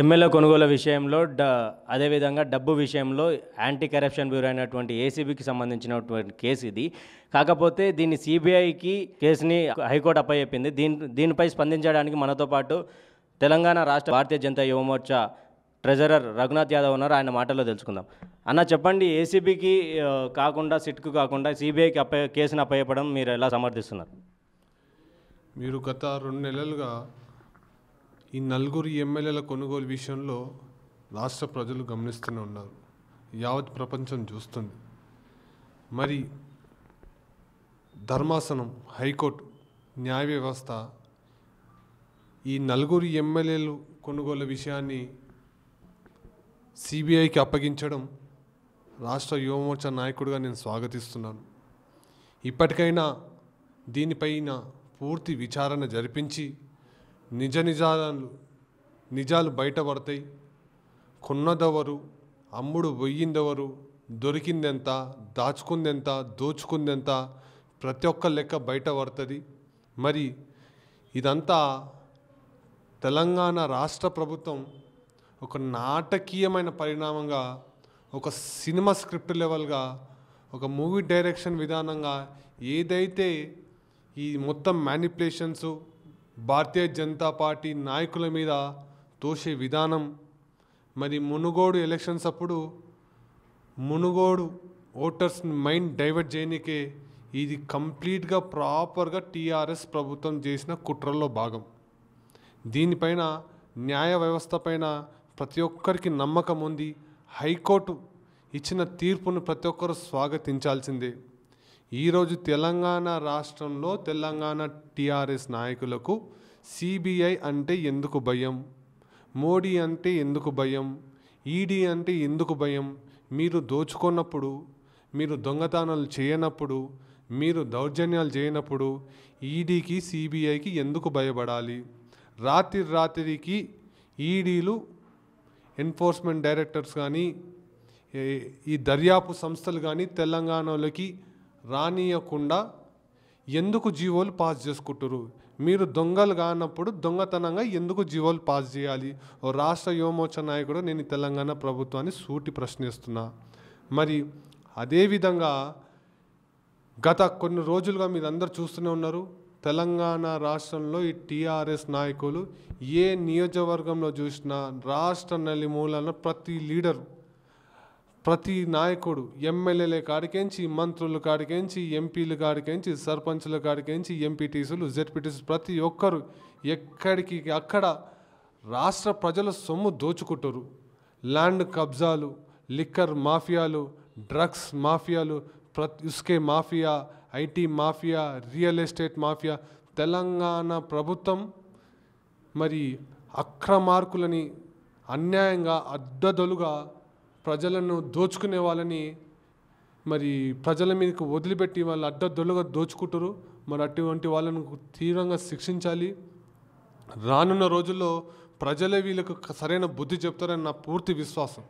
MLA కొనుగోలు విషయంలో డ అదేవిధంగా డబ్బు విషయంలో యాంటీ కరప్షన్ బ్యూరో అయినటువంటి ఏసీబీకి సంబంధించినటువంటి కేసు ఇది కాకపోతే దీన్ని సిబిఐకి కేసుని హైకోర్టు అప్పచెప్పింది దీని దీనిపై స్పందించడానికి మనతో పాటు తెలంగాణ రాష్ట్ర భారతీయ జనతా యువమోర్చా ట్రెజరర్ రఘునాథ్ యాదవ్ ఉన్నారు ఆయన మాటల్లో తెలుసుకుందాం అన్న చెప్పండి ఏసీబీకి కాకుండా సిట్కు కాకుండా సిబిఐకి అప్ప కేసును అప్పయ్యపడం మీరు ఎలా సమర్థిస్తున్నారు మీరు గత రెండు నెలలుగా ఈ నలుగురు ఎమ్మెల్యేల కొనుగోలు విషయంలో రాష్ట్ర ప్రజలు గమనిస్తూనే ఉన్నారు యావత్ ప్రపంచం చూస్తుంది మరి ధర్మాసనం హైకోర్టు న్యాయ వ్యవస్థ ఈ నలుగురు ఎమ్మెల్యేలు కొనుగోలు విషయాన్ని సిబిఐకి అప్పగించడం రాష్ట్ర యువమోర్చా నాయకుడిగా నేను స్వాగతిస్తున్నాను ఇప్పటికైనా దీనిపైన పూర్తి విచారణ జరిపించి నిజ నిజాలు నిజాలు బయటపడతాయి కొన్నదెవరు అమ్ముడు వెయ్యిందెవరు దొరికిందెంత దాచుకుందెంత దోచుకుందెంత ప్రతి ఒక్క లెక్క బయటపడుతుంది మరి ఇదంతా తెలంగాణ రాష్ట్ర ప్రభుత్వం ఒక నాటకీయమైన పరిణామంగా ఒక సినిమా స్క్రిప్ట్ లెవెల్గా ఒక మూవీ డైరెక్షన్ విధానంగా ఏదైతే ఈ మొత్తం మ్యానిపులేషన్సు భారతీయ జనతా పార్టీ నాయకుల మీద తోసే విధానం మరి మునుగోడు ఎలక్షన్స్ అప్పుడు మునుగోడు ఓటర్స్ మైండ్ డైవర్ట్ చేయనికే ఇది కంప్లీట్గా ప్రాపర్గా టీఆర్ఎస్ ప్రభుత్వం చేసిన కుట్రల్లో భాగం దీనిపైన న్యాయ వ్యవస్థ పైన ప్రతి ఒక్కరికి నమ్మకం ఉంది హైకోర్టు ఇచ్చిన తీర్పును ప్రతి ఒక్కరు స్వాగతించాల్సిందే ఈరోజు తెలంగాణ రాష్ట్రంలో తెలంగాణ టీఆర్ఎస్ నాయకులకు సిబిఐ అంటే ఎందుకు భయం మోడీ అంటే ఎందుకు భయం ఈడీ అంటే ఎందుకు భయం మీరు దోచుకున్నప్పుడు మీరు దొంగతనాలు చేయనప్పుడు మీరు దౌర్జన్యాలు చేయనప్పుడు ఈడీకి సిబిఐకి ఎందుకు భయపడాలి రాత్రి రాత్రికి ఈడీలు ఎన్ఫోర్స్మెంట్ డైరెక్టర్స్ కానీ ఈ దర్యాప్తు సంస్థలు కానీ తెలంగాణలోకి రానియకుండా ఎందుకు జీవోలు పాస్ చేసుకుంటారు మీరు దొంగలు కానప్పుడు దొంగతనంగా ఎందుకు జీవోలు పాస్ చేయాలి ఓ రాష్ట్ర యువమోర్చ నాయకుడు నేను తెలంగాణ ప్రభుత్వాన్ని సూటి ప్రశ్నిస్తున్నా మరి అదేవిధంగా గత కొన్ని రోజులుగా మీరు అందరు చూస్తూనే ఉన్నారు తెలంగాణ రాష్ట్రంలో ఈ టీఆర్ఎస్ నాయకులు ఏ నియోజకవర్గంలో చూసినా రాష్ట్ర నలిమూలన ప్రతి లీడరు ప్రతి నాయకుడు ఎమ్మెల్యేల కాడికేంచి మంత్రుల కాడికేంచి ఎంపీల కాడికేంచి సర్పంచుల కాడికేంచి ఎంపీటీసులు జెడ్పీటీసులు ప్రతి ఒక్కరు ఎక్కడికి అక్కడ రాష్ట్ర ప్రజల సొమ్ము దోచుకుంటారు ల్యాండ్ కబ్జాలు లిక్కర్ మాఫియాలు డ్రగ్స్ మాఫియాలు ప్రతి ఇస్కే mafia IT mafia real estate mafia Telangana ప్రభుత్వం మరి అక్రమార్కులని అన్యాయంగా అద్దదలుగా ప్రజలను దోచుకునే వాళ్ళని మరి ప్రజల మీదకి వదిలిపెట్టి వాళ్ళు అడ్డదొల్లగా దోచుకుంటారు మరి అటువంటి వాళ్ళను తీవ్రంగా శిక్షించాలి రానున్న రోజుల్లో ప్రజలే వీళ్ళకు సరైన బుద్ధి చెప్తారని నా పూర్తి విశ్వాసం